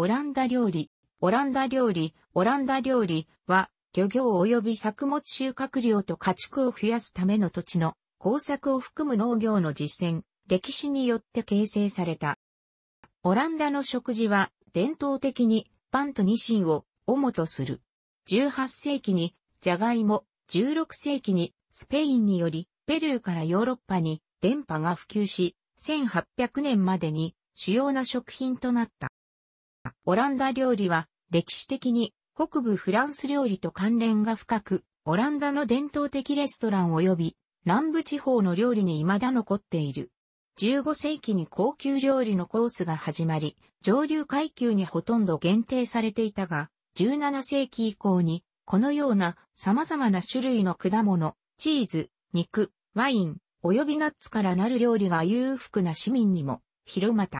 オランダ料理、オランダ料理、オランダ料理は、漁業及び作物収穫量と家畜を増やすための土地の工作を含む農業の実践、歴史によって形成された。オランダの食事は伝統的にパンとニシンを主とする。18世紀にジャガイモ、16世紀にスペインによりペルーからヨーロッパに電波が普及し、1800年までに主要な食品となった。オランダ料理は歴史的に北部フランス料理と関連が深く、オランダの伝統的レストラン及び南部地方の料理に未だ残っている。15世紀に高級料理のコースが始まり、上流階級にほとんど限定されていたが、17世紀以降に、このような様々な種類の果物、チーズ、肉、ワイン、及びナッツからなる料理が裕福な市民にも広まった。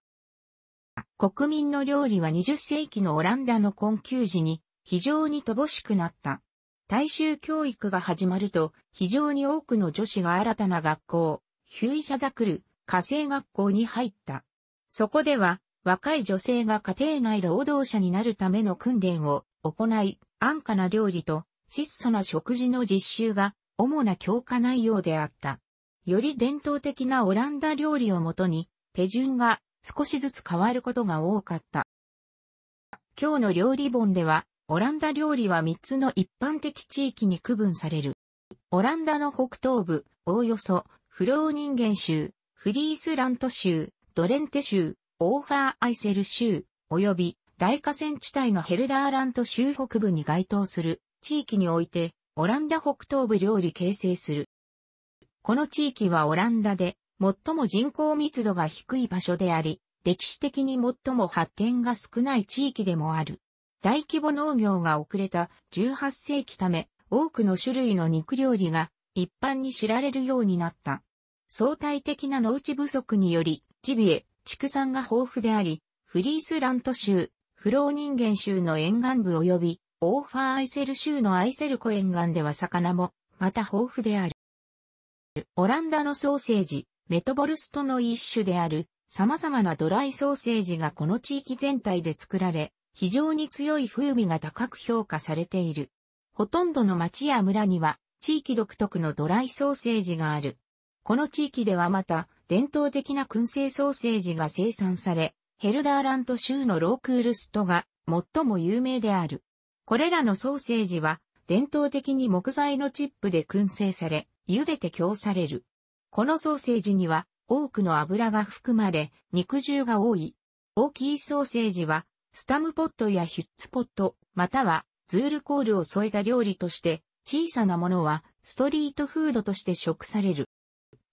国民の料理は20世紀のオランダの困窮時に非常に乏しくなった。大衆教育が始まると非常に多くの女子が新たな学校、ヒュイシャザクル、家政学校に入った。そこでは若い女性が家庭内労働者になるための訓練を行い、安価な料理と質素な食事の実習が主な教科内容であった。より伝統的なオランダ料理をもとに手順が少しずつ変わることが多かった。今日の料理本では、オランダ料理は3つの一般的地域に区分される。オランダの北東部、おおよそ、フローニンゲン州、フリースラント州、ドレンテ州、オーファーアイセル州、及び大河川地帯のヘルダーラント州北部に該当する地域において、オランダ北東部料理形成する。この地域はオランダで最も人口密度が低い場所であり、歴史的に最も発展が少ない地域でもある。大規模農業が遅れた18世紀ため、多くの種類の肉料理が一般に知られるようになった。相対的な農地不足により、ジビエ、畜産が豊富であり、フリースラント州、フロー人間州の沿岸部及び、オーファーアイセル州のアイセル湖沿岸では魚も、また豊富である。オランダのソーセージ、メトボルストの一種である、様々なドライソーセージがこの地域全体で作られ、非常に強い風味が高く評価されている。ほとんどの町や村には、地域独特のドライソーセージがある。この地域ではまた、伝統的な燻製ソーセージが生産され、ヘルダーラント州のロークールストが最も有名である。これらのソーセージは、伝統的に木材のチップで燻製され、茹でて供される。このソーセージには多くの油が含まれ、肉汁が多い。大きいソーセージは、スタムポットやヒュッツポット、またはズールコールを添えた料理として、小さなものはストリートフードとして食される。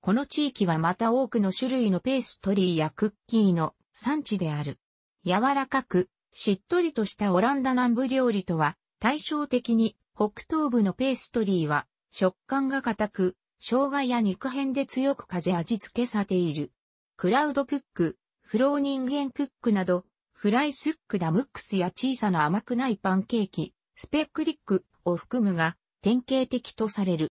この地域はまた多くの種類のペーストリーやクッキーの産地である。柔らかく、しっとりとしたオランダ南部料理とは対照的に北東部のペーストリーは食感が硬く、生姜や肉片で強く風味付けされている。クラウドクック、フロー人間クックなど、フライスックダムックスや小さな甘くないパンケーキ、スペックリックを含むが典型的とされる。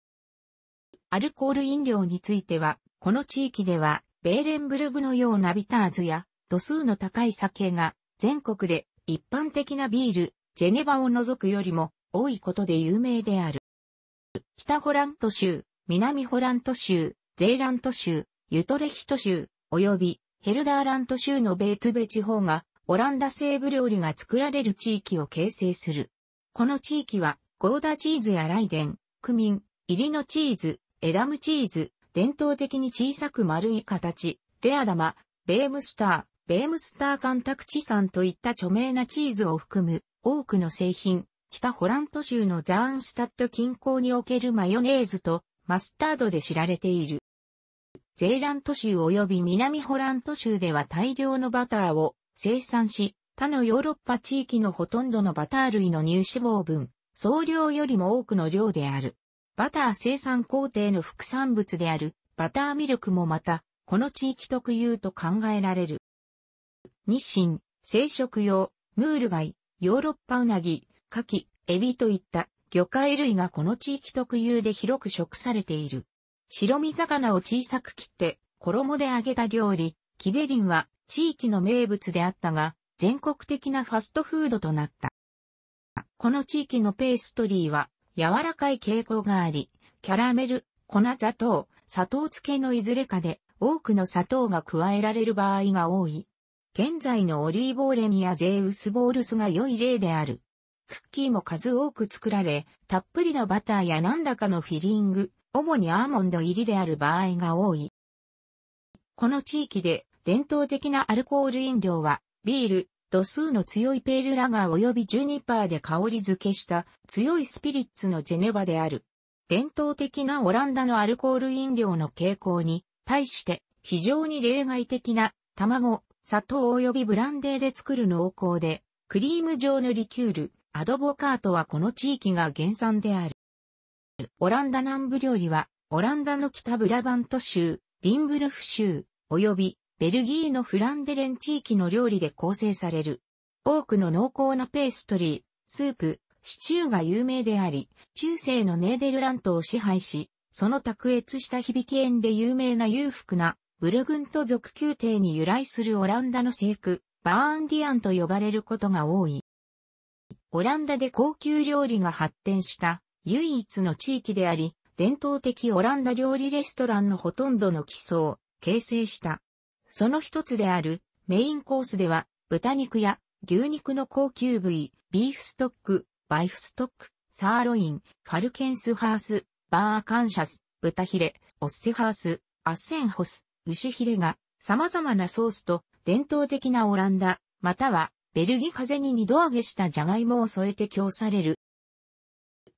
アルコール飲料については、この地域では、ベーレンブルグのようなビターズや度数の高い酒が全国で一般的なビール、ジェネバを除くよりも多いことで有名である。北ホラント州、南ホラント州、ゼーラント州、ユトレヒト州、及びヘルダーラント州のベートゥベ地方が、オランダ西部料理が作られる地域を形成する。この地域は、ゴーダチーズやライデン、クミン、入りのチーズ、エダムチーズ、伝統的に小さく丸い形、レア玉、ベームスター、ベームスター干拓地産といった著名なチーズを含む多くの製品、北ホラント州のザーンスタッド近郊におけるマヨネーズとマスタードで知られている。ゼーラント州及び南ホラント州では大量のバターを生産し、他のヨーロッパ地域のほとんどのバター類の乳脂肪分、総量よりも多くの量である。バター生産工程の副産物であるバターミルクもまた、この地域特有と考えられる。日清、生食用、ムール貝、ヨーロッパウナギ、カキ、エビといった魚介類がこの地域特有で広く食されている。白身魚を小さく切って衣で揚げた料理、キベリンは地域の名物であったが、全国的なファストフードとなった。この地域のペーストリーは柔らかい傾向があり、キャラメル、粉砂糖、砂糖漬けのいずれかで多くの砂糖が加えられる場合が多い。現在のオリーブオレミやゼウスボールスが良い例である。クッキーも数多く作られ、たっぷりのバターや何らかのフィリング、主にアーモンド入りである場合が多い。この地域で伝統的なアルコール飲料は、ビール、度数の強いペールラガー及びジュニパーで香り付けした強いスピリッツのジェネバである。伝統的なオランダのアルコール飲料の傾向に対して非常に例外的な卵、砂糖及びブランデーで作る濃厚でクリーム状のリキュール、アドボカートはこの地域が原産である。オランダ南部料理は、オランダの北ブラバント州、リンブルフ州、及びベルギーのフランデレン地域の料理で構成される。多くの濃厚なペーストリー、スープ、シチューが有名であり、中世のネーデルラントを支配し、その卓越した響き園で有名な裕福な、ブルグント族宮廷に由来するオランダの聖句、バーンディアンと呼ばれることが多い。オランダで高級料理が発展した唯一の地域であり、伝統的オランダ料理レストランのほとんどの基礎を形成した。その一つであるメインコースでは豚肉や牛肉の高級部位、ビーフストック、バイフストック、サーロイン、カルケンスハース、バーカンシャス、豚ヒレ、オッセハース、アッセンホス、牛ヒレが様々なソースと伝統的なオランダ、またはベルギー風に二度揚げしたジャガイモを添えて供される。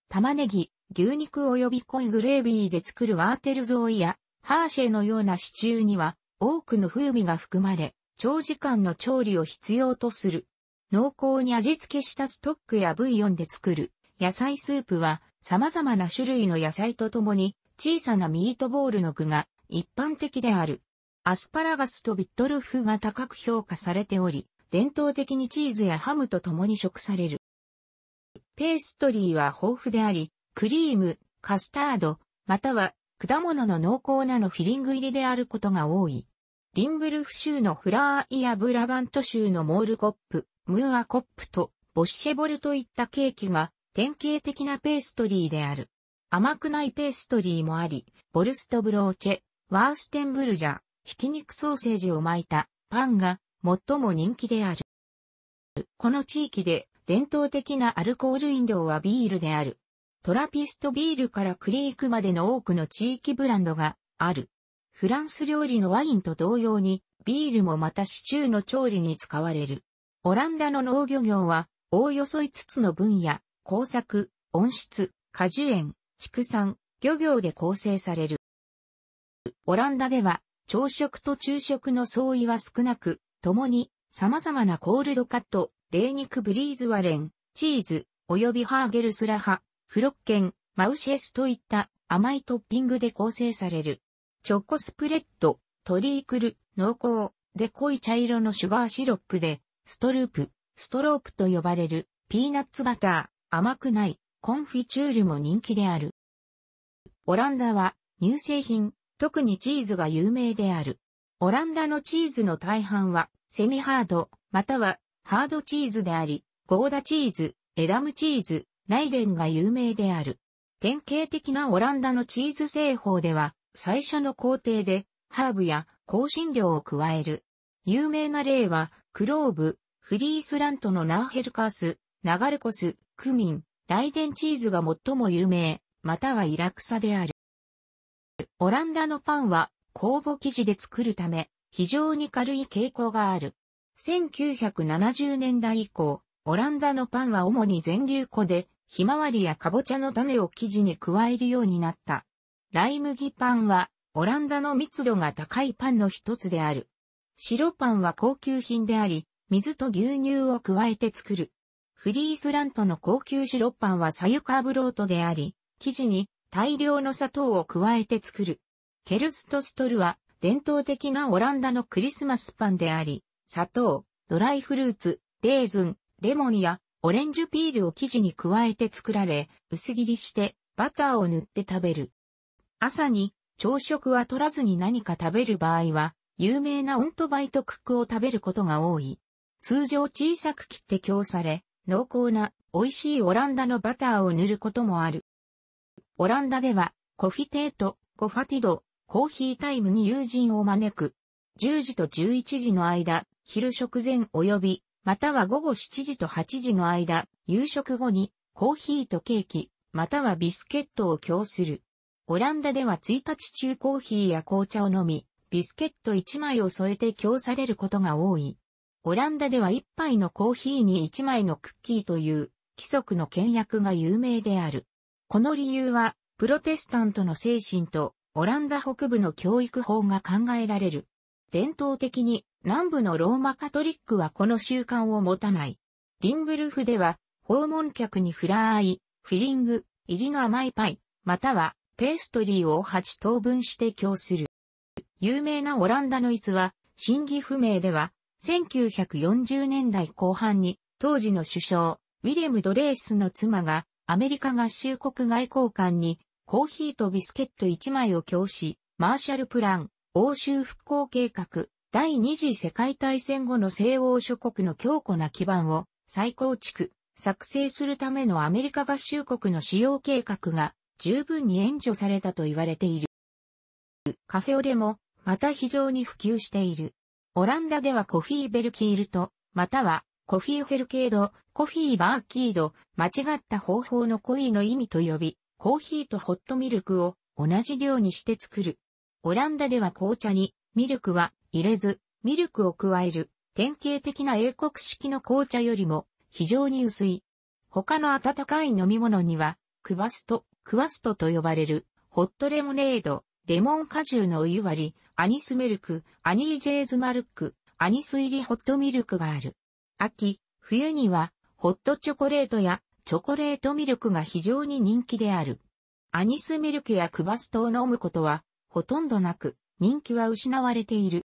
玉ねぎ、牛肉及び濃いグレービーで作るワーテルゾーイやハーシェのようなシチューには多くの風味が含まれ、長時間の調理を必要とする。濃厚に味付けしたストックやブイヨンで作る野菜スープは様々な種類の野菜とともに小さなミートボールの具が一般的である。アスパラガスとビットルフが高く評価されており、伝統的にチーズやハムと共に食される。ペーストリーは豊富であり、クリーム、カスタード、または果物の濃厚なのフィリング入りであることが多い。リンブルフ州のフラーイやブラバント州のモールコップ、ムーアコップとボッシェボルといったケーキが典型的なペーストリーである。甘くないペーストリーもあり、ボルストブローチェ、ワーステンブルジャ、ひき肉ソーセージを巻いたパンが最も人気である。この地域で伝統的なアルコール飲料はビールである。トラピストビールからクリークまでの多くの地域ブランドがある。フランス料理のワインと同様に、ビールもまたシチューの調理に使われる。オランダの農漁業は、おおよそ5つの分野、工作、温室、果樹園、畜産、漁業で構成される。オランダでは、朝食と昼食の相違は少なく、共に様々なコールドカット、冷肉ブリーズワレン、チーズ、及びハーゲルスラハ、フロッケン、マウシエスといった甘いトッピングで構成される。チョコスプレッド、トリークル、濃厚、で濃い茶色のシュガーシロップで、ストループ、ストロープと呼ばれる、ピーナッツバター、甘くない、コンフィチュールも人気である。オランダは、乳製品、特にチーズが有名である。オランダのチーズの大半は、セミハード、またはハードチーズであり、ゴーダチーズ、エダムチーズ、ライデンが有名である。典型的なオランダのチーズ製法では、最初の工程で、ハーブや香辛料を加える。有名な例は、クローブ、フリースラントのナーヘルカース、ナガルコス、クミン、ライデンチーズが最も有名、またはイラクサである。オランダのパンは、酵母生地で作るため、非常に軽い傾向がある。1970年代以降、オランダのパンは主に全粒粉で、ひまわりやかぼちゃの種を生地に加えるようになった。ライ麦パンは、オランダの密度が高いパンの一つである。白パンは高級品であり、水と牛乳を加えて作る。フリースラントの高級白パンはサユカーブロートであり、生地に大量の砂糖を加えて作る。ケルストストルは伝統的なオランダのクリスマスパンであり、砂糖、ドライフルーツ、レーズン、レモンやオレンジピールを生地に加えて作られ、薄切りしてバターを塗って食べる。朝に朝食は取らずに何か食べる場合は、有名なオントバイトクックを食べることが多い。通常小さく切って供され、濃厚な美味しいオランダのバターを塗ることもある。オランダでは、コフィテート、コファティド、コーヒータイムに友人を招く。10時と11時の間、昼食前及び、または午後7時と8時の間、夕食後に、コーヒーとケーキ、またはビスケットを供する。オランダでは1日中コーヒーや紅茶を飲み、ビスケット1枚を添えて供されることが多い。オランダでは1杯のコーヒーに1枚のクッキーという規則の倹約が有名である。この理由は、プロテスタントの精神とオランダ北部の教育法が考えられる。伝統的に南部のローマカトリックはこの習慣を持たない。リンブルフでは訪問客にフラーイ、フィリング、入りの甘いパイ、またはペーストリーを8等分して供する。有名なオランダの逸は、真偽不明では、1940年代後半に、当時の首相、ウィレム・ドレースの妻が、アメリカ合衆国外交官に、コーヒーとビスケット1枚を供し、マーシャルプラン、欧州復興計画、第二次世界大戦後の西欧諸国の強固な基盤を再構築、作成するためのアメリカ合衆国の使用計画が十分に援助されたと言われている。カフェオレもまた非常に普及している。オランダではコフィーベルキールと、またはコフィーフェルケード、コフィーバーキード、間違った方法の恋の意味と呼び、コーヒーとホットミルクを同じ量にして作る。オランダでは紅茶にミルクは入れず、ミルクを加える典型的な英国式の紅茶よりも非常に薄い。他の温かい飲み物には、クワスト、クワストと呼ばれる、ホットレモネード、レモン果汁のお湯割り、アニスメルク、アニージェーズマルック、アニス入りホットミルクがある。秋、冬には、ホットチョコレートやチョコレートミルクが非常に人気である。アニスミルクやクバストを飲むことは、ほとんどなく、人気は失われている。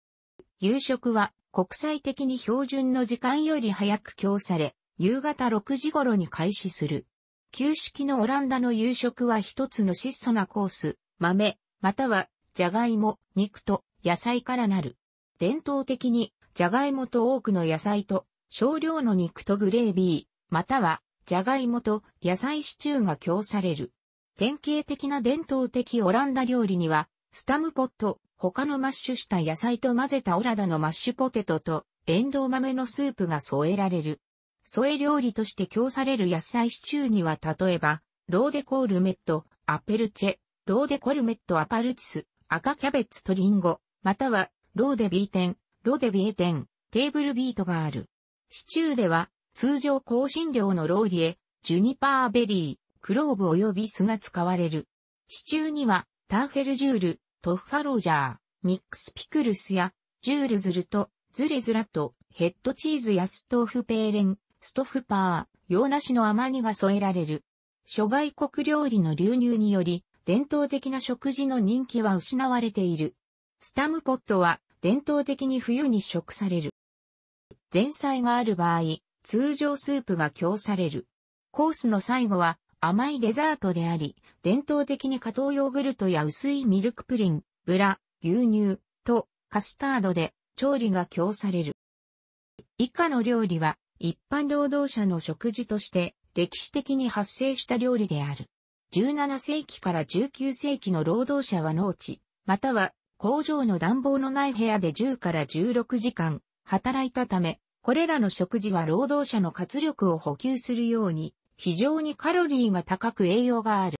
夕食は、国際的に標準の時間より早く供され、夕方6時頃に開始する。旧式のオランダの夕食は一つの質素なコース、豆、または、じゃがいも、肉と野菜からなる。伝統的に、じゃがいもと多くの野菜と、少量の肉とグレービー、またはじゃがいもと野菜シチューが供される。典型的な伝統的オランダ料理には、スタムポット、他のマッシュした野菜と混ぜたオラダのマッシュポテトと、エンドウ豆のスープが添えられる。添え料理として供される野菜シチューには例えば、ローデコールメット、アペルチェ、ローデコルメットアパルチス、赤キャベツとリンゴ、または、ローデビーテン、ローデビエテン、テーブルビートがある。シチューでは、通常香辛料のローリエ、ジュニパーベリー、クローブ及び酢が使われる。シチューには、ターフェルジュール、トッファロージャー、ミックスピクルスや、ジュールズルと、ズレズラと、ヘッドチーズやストーフペーレン、ストフパー、洋梨の甘煮が添えられる。諸外国料理の流入により、伝統的な食事の人気は失われている。スタムポットは伝統的に冬に食される。前菜がある場合、通常スープが供される。コースの最後は甘いデザートであり、伝統的に加糖ヨーグルトや薄いミルクプリン、ブラ、牛乳とカスタードで調理が供される。以下の料理は一般労働者の食事として歴史的に発生した料理である。17世紀から19世紀の労働者は農地、または工場の暖房のない部屋で10から16時間働いたため、これらの食事は労働者の活力を補給するように、非常にカロリーが高く栄養がある。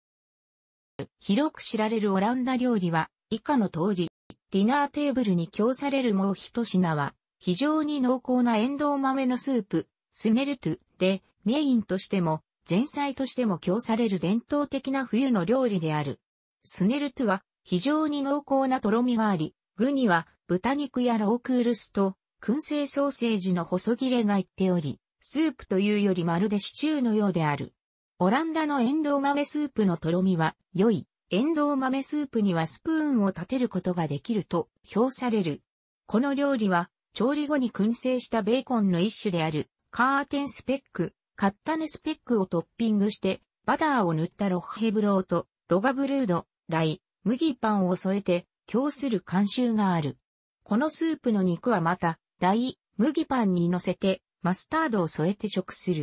広く知られるオランダ料理は、以下の通り、ディナーテーブルに供されるもう一品は、非常に濃厚なエンドウ豆のスープ、スネルトゥで、メインとしても、前菜としても供される伝統的な冬の料理である。スネルトゥは、非常に濃厚なとろみがあり、具には豚肉やロークールスと燻製ソーセージの細切れが言っており、スープというよりまるでシチューのようである。オランダのエンドウ豆スープのとろみは良い。エンドウ豆スープにはスプーンを立てることができると評される。この料理は調理後に燻製したベーコンの一種であるカーテンスペック、カッタネスペックをトッピングしてバターを塗ったロッヘブローとロガブルード、ライ、麦パンを添えて供する慣習がある。このスープの肉はまたライ、麦パンに乗せて、マスタードを添えて食する。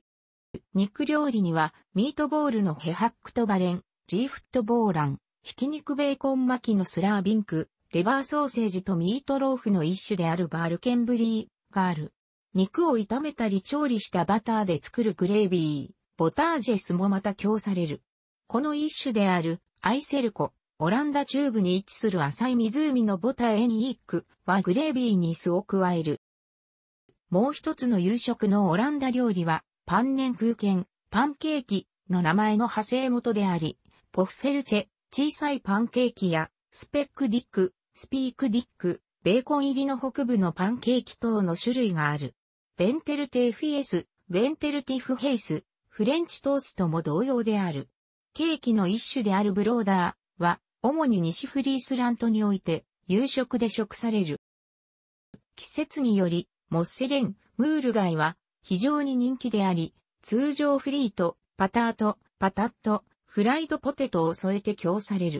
肉料理には、ミートボールのヘハックトバレン、ジーフットボーラン、ひき肉ベーコン巻きのスラービンク、レバーソーセージとミートローフの一種であるバールケンブリーがある。肉を炒めたり調理したバターで作るグレービー、ボタージェスもまた供される。この一種である、アイセルコ、オランダ中部に位置する浅い湖のボタエニークはグレービーに酢を加える。もう一つの夕食のオランダ料理は、パンネン空間、パンケーキの名前の派生元であり、ポッフェルチェ、小さいパンケーキや、スペックディック、スピークディック、ベーコン入りの北部のパンケーキ等の種類がある。ベンテルテーフィエス、ベンテルティフヘイス、フレンチトーストも同様である。ケーキの一種であるブローダーは、主に西フリースラントにおいて、夕食で食される。季節により、モッセレン、ムール貝は非常に人気であり、通常フリート、パタート、パタッとフライドポテトを添えて供される。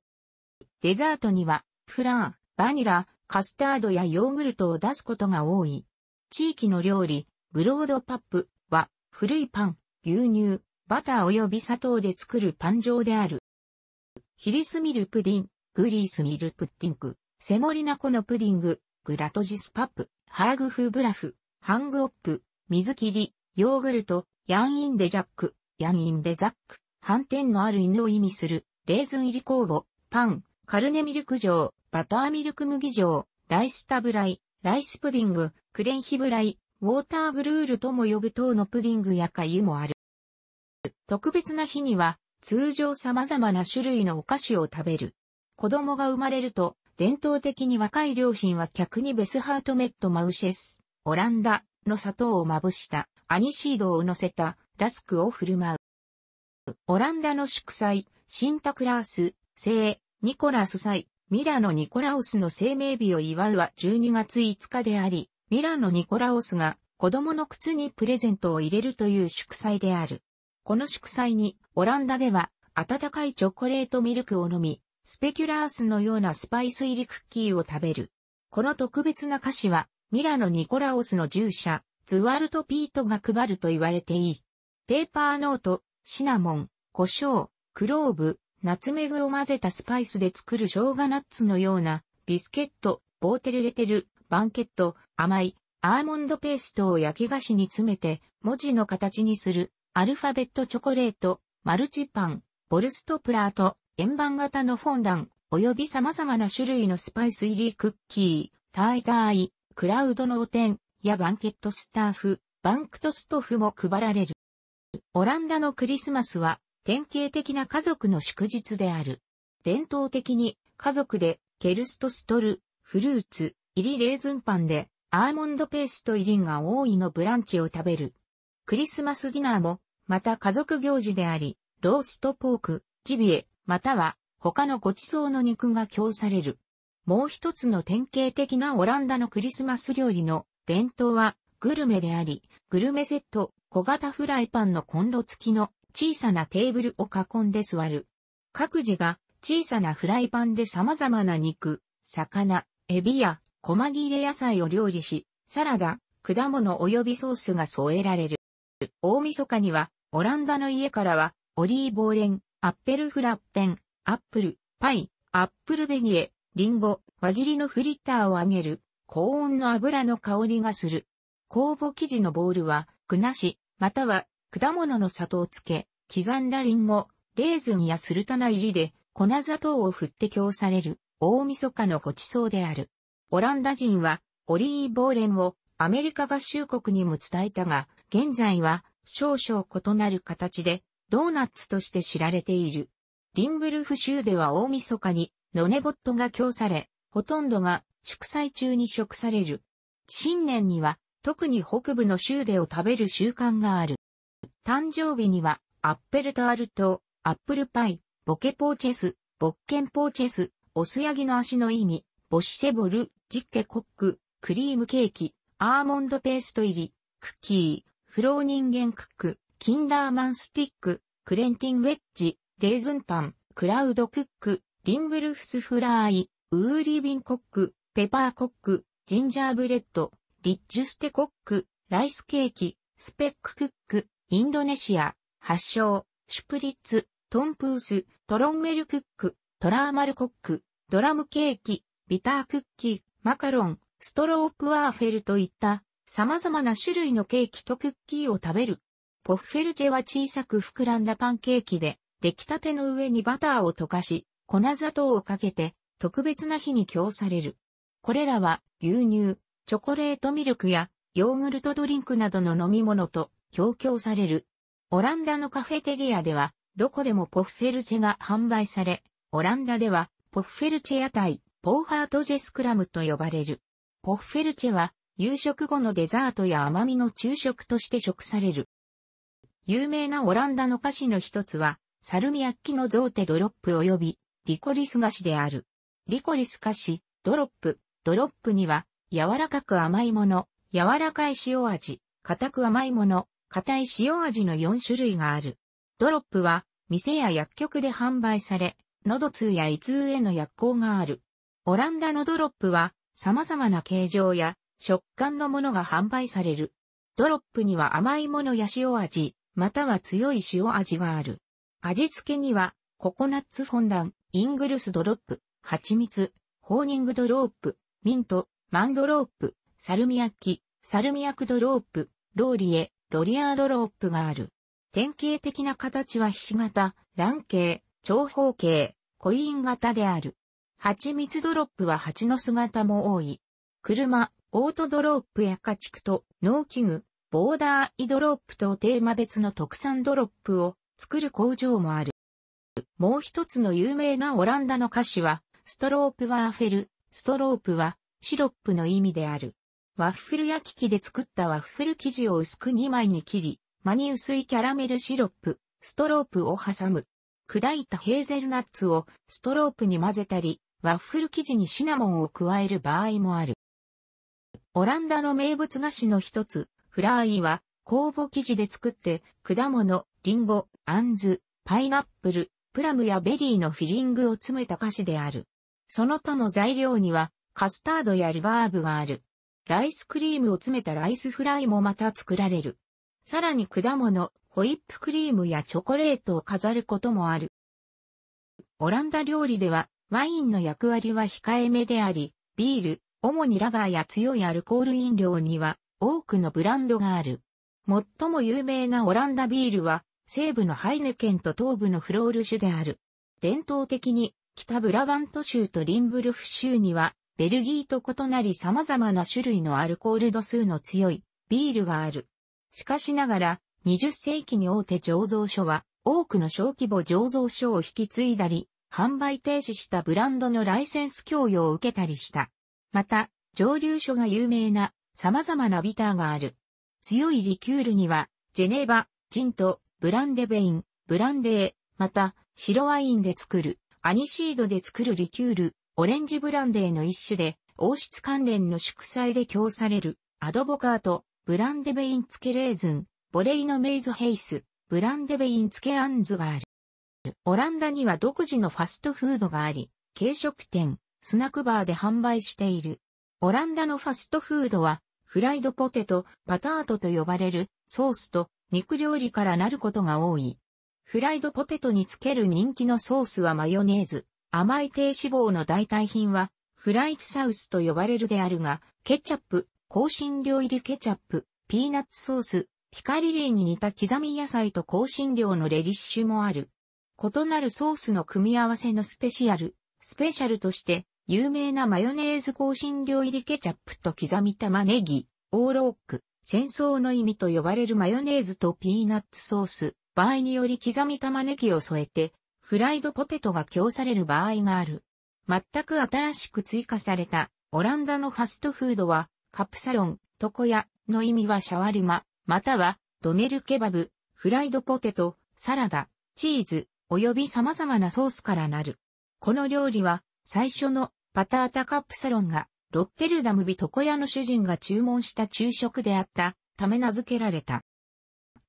デザートには、フラー、バニラ、カスタードやヨーグルトを出すことが多い。地域の料理、ブロードパップは、古いパン、牛乳、バター及び砂糖で作るパン状である。ヒリスミルプディン、グリースミルプッティング、セモリナコのプディング、グラトジスパップ、ハーグフブラフ、ハングオップ、水切り、ヨーグルト、ヤンインデジャック、ヤンインデザック、反転のある犬を意味する、レーズン入り酵母、パン、カルネミルク状、バターミルク麦状、ライスタブライ、ライスプディング、クレンヒブライ、ウォーターグルールとも呼ぶ等のプディングや粥もある。特別な日には、通常様々な種類のお菓子を食べる。子供が生まれると、伝統的に若い両親は客にベスハートメットマウシェス、オランダの砂糖をまぶしたアニシードを乗せたラスクを振る舞う。オランダの祝祭、シンタクラース、聖、ニコラス祭、ミラノ・ニコラオスの生命日を祝うは12月5日であり、ミラノ・ニコラオスが子供の靴にプレゼントを入れるという祝祭である。この祝祭に、オランダでは、温かいチョコレートミルクを飲み、スペキュラースのようなスパイス入りクッキーを食べる。この特別な菓子は、ミラノ・ニコラオスの従者、ズワルト・ピートが配ると言われていい。ペーパーノート、シナモン、胡椒、クローブ、ナツメグを混ぜたスパイスで作る生姜ナッツのような、ビスケット、ボーテルレテル、バンケット、甘い、アーモンドペーストを焼き菓子に詰めて、文字の形にする、アルファベットチョコレート、マルチパン、ボルストプラート、円盤型のフォンダン、及び様々な種類のスパイス入りクッキー、タイタイ、クラウドのお点、やバンケットスタッフ、バンクトストフも配られる。オランダのクリスマスは典型的な家族の祝日である。伝統的に家族でケルストストル、フルーツ、入りレーズンパンでアーモンドペースト入りが多いのブランチを食べる。クリスマスディナーもまた家族行事であり、ローストポーク、ジビエ、または他のごちそうの肉が供される。もう一つの典型的なオランダのクリスマス料理の伝統はグルメであり、グルメセット、小型フライパンのコンロ付きの小さなテーブルを囲んで座る。各自が小さなフライパンで様々な肉、魚、エビや細切れ野菜を料理し、サラダ、果物及びソースが添えられる。大晦日には、オランダの家からは、オリーブオレン、アッペルフラッペン、アップル、パイ、アップルベニエ、リンゴ、輪切りのフリッターを揚げる、高温の油の香りがする。酵母生地のボールは、くなし、または、果物の砂糖漬け、刻んだリンゴ、レーズンやスルタナ入りで、粉砂糖を振って供される、大晦日のごちそうである。オランダ人は、オリーブオーレンを、アメリカ合衆国にも伝えたが、現在は、少々異なる形で、ドーナッツとして知られている。リンブルフ州では大晦日に、ノネボットが供され、ほとんどが祝祭中に食される。新年には、特に北部の州でを食べる習慣がある。誕生日には、アッペルトアルト、アップルパイ、ボケポーチェス、ボッケンポーチェス、オスヤギの足の意味、ボシセボル、ジッケコック、クリームケーキ、アーモンドペースト入り、クッキー、フロー人間クック、キンダーマンスティック、クレンティンウェッジ、レーズンパン、クラウドクック、リンウルフスフライ、ウーリービンコック、ペパーコック、ジンジャーブレッド、リッジュステコック、ライスケーキ、スペッククック、インドネシア、発祥、シュプリッツ、トンプース、トロンメルクック、トラーマルコック、ドラムケーキ、ビタークッキー、マカロン、ストロープワーフェルといった様々な種類のケーキとクッキーを食べるポッフェルチェは小さく膨らんだパンケーキで、出来たての上にバターを溶かし、粉砂糖をかけて、特別な日に供される。これらは、牛乳、チョコレートミルクや、ヨーグルトドリンクなどの飲み物と、供給される。オランダのカフェテリアでは、どこでもポッフェルチェが販売され、オランダでは、ポッフェルチェ屋台、ポーハートジェスクラムと呼ばれる。ポッフェルチェは、夕食後のデザートや甘みの昼食として食される。有名なオランダの菓子の一つは、サルミアッキのゾーテドロップ及び、リコリス菓子である。リコリス菓子、ドロップ、ドロップには、柔らかく甘いもの、柔らかい塩味、硬く甘いもの、硬い塩味の4種類がある。ドロップは、店や薬局で販売され、喉痛や胃痛への薬効がある。オランダのドロップは、様々な形状や食感のものが販売される。ドロップには甘いものや塩味、または強い塩味がある。味付けには、ココナッツフォンダン、イングルスドロップ、蜂蜜、ホーニングドロップ、ミント、マンドロップ、サルミアッキ、サルミアクドロップ、ローリエ、ロリアードロップがある。典型的な形はひし形、卵形、長方形、コイン型である。蜂蜜ドロップは蜂の姿も多い。車、オートドロップや家畜と農機具、ボーダーイドロップとテーマ別の特産ドロップを作る工場もある。もう一つの有名なオランダの菓子は、ストロープワーフェル、ストロープはシロップの意味である。ワッフル焼き器で作ったワッフル生地を薄く2枚に切り、間に薄いキャラメルシロップ、ストロープを挟む。砕いたヘーゼルナッツをストロープに混ぜたり、ワッフル生地にシナモンを加える場合もある。オランダの名物菓子の一つ、フラーイは、酵母生地で作って、果物、リンゴ、アンズ、パイナップル、プラムやベリーのフィリングを詰めた菓子である。その他の材料には、カスタードやルバーブがある。ライスクリームを詰めたライスフライもまた作られる。さらに果物、ホイップクリームやチョコレートを飾ることもある。オランダ料理では、ワインの役割は控えめであり、ビール、主にラガーや強いアルコール飲料には、多くのブランドがある。最も有名なオランダビールは、西部のハイネケンと東部のフロール種である。伝統的に、北ブラバント州とリンブルフ州には、ベルギーと異なり様々な種類のアルコール度数の強いビールがある。しかしながら、20世紀に大手醸造所は、多くの小規模醸造所を引き継いだり、販売停止したブランドのライセンス供与を受けたりした。また、蒸留所が有名な様々なビターがある。強いリキュールには、ジェネバ、ジント、ブランデベイン、ブランデー、また、白ワインで作る、アニシードで作るリキュール、オレンジブランデーの一種で、王室関連の祝祭で供される、アドボカート、ブランデベインツケレーズン、ボレイノメイズヘイス、ブランデベインツケアンズがある。オランダには独自のファストフードがあり、軽食店、スナックバーで販売している。オランダのファストフードはフライドポテト、パタートと呼ばれるソースと肉料理からなることが多い。フライドポテトにつける人気のソースはマヨネーズ、甘い低脂肪の代替品はフライチサウスと呼ばれるであるが、ケチャップ、香辛料入りケチャップ、ピーナッツソース、ピカリリーに似た刻み野菜と香辛料のレディッシュもある。異なるソースの組み合わせのスペシャル、スペシャルとして、有名なマヨネーズ香辛料入りケチャップと刻み玉ねぎ、オーローク、戦争の意味と呼ばれるマヨネーズとピーナッツソース、場合により刻み玉ねぎを添えて、フライドポテトが供される場合がある。全く新しく追加された、オランダのファストフードは、カプサロン、床屋の意味はシャワルマ、または、ドネルケバブ、フライドポテト、サラダ、チーズ、及び様々なソースからなる。この料理は、最初のパタータカップサロンが、ロッテルダムビ床屋の主人が注文した昼食であったため名付けられた。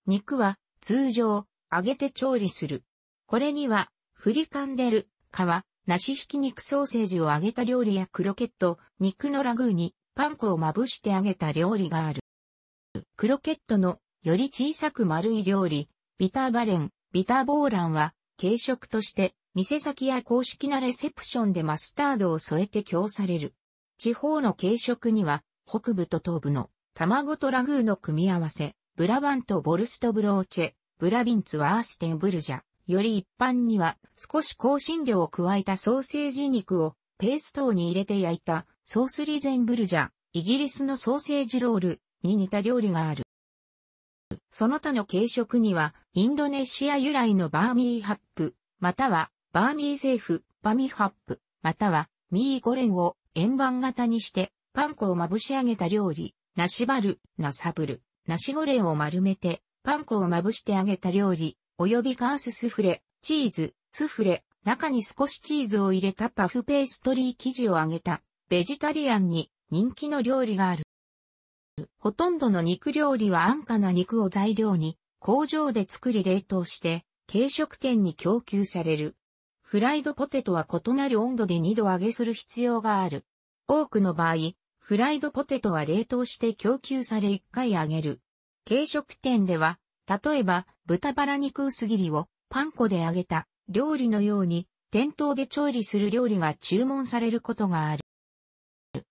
肉は通常揚げて調理する。これにはフリカンデル、皮、梨ひき肉ソーセージを揚げた料理やクロケット、肉のラグーにパン粉をまぶして揚げた料理がある。クロケットのより小さく丸い料理、ビターバレン、ビターボーランは軽食として店先や公式なレセプションでマスタードを添えて供される。地方の軽食には、北部と東部の卵とラグーの組み合わせ、ブラバンとボルストブローチェ、ブラビンツワーステンブルジャ、より一般には少し香辛料を加えたソーセージ肉をペーストに入れて焼いたソースリゼンブルジャ、イギリスのソーセージロールに似た料理がある。その他の軽食にはインドネシア由来のバーミーハップ、またはバーミー政府、バミハップ、またはミーゴレンを円盤型にしてパン粉をまぶし上げた料理、ナシバル、ナサブル、ナシゴレンを丸めてパン粉をまぶして揚げた料理、およびガーススフレ、チーズ、スフレ、中に少しチーズを入れたパフペーストリー生地を揚げた、ベジタリアンに人気の料理がある。ほとんどの肉料理は安価な肉を材料に工場で作り冷凍して軽食店に供給される。フライドポテトは異なる温度で2度揚げする必要がある。多くの場合、フライドポテトは冷凍して供給され1回揚げる。軽食店では、例えば豚バラ肉薄切りをパン粉で揚げた料理のように店頭で調理する料理が注文されることがある。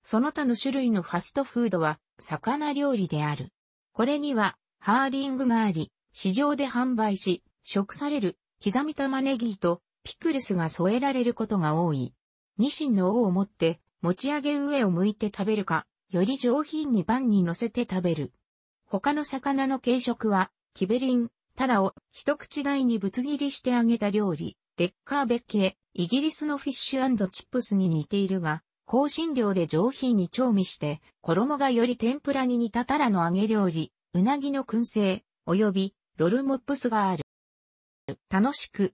その他の種類のファストフードは魚料理である。これにはハーリングがあり、市場で販売し、食される刻み玉ねぎとピクルスが添えられることが多い。ニシンの尾を持って持ち上げ上を向いて食べるか、より上品にパンに乗せて食べる。他の魚の軽食は、キベリン、タラを一口大にぶつ切りして揚げた料理、デッカーベッケ、イギリスのフィッシュチップスに似ているが、香辛料で上品に調味して、衣がより天ぷらに似たタラの揚げ料理、うなぎの燻製、およびロルモップスがある。楽しく、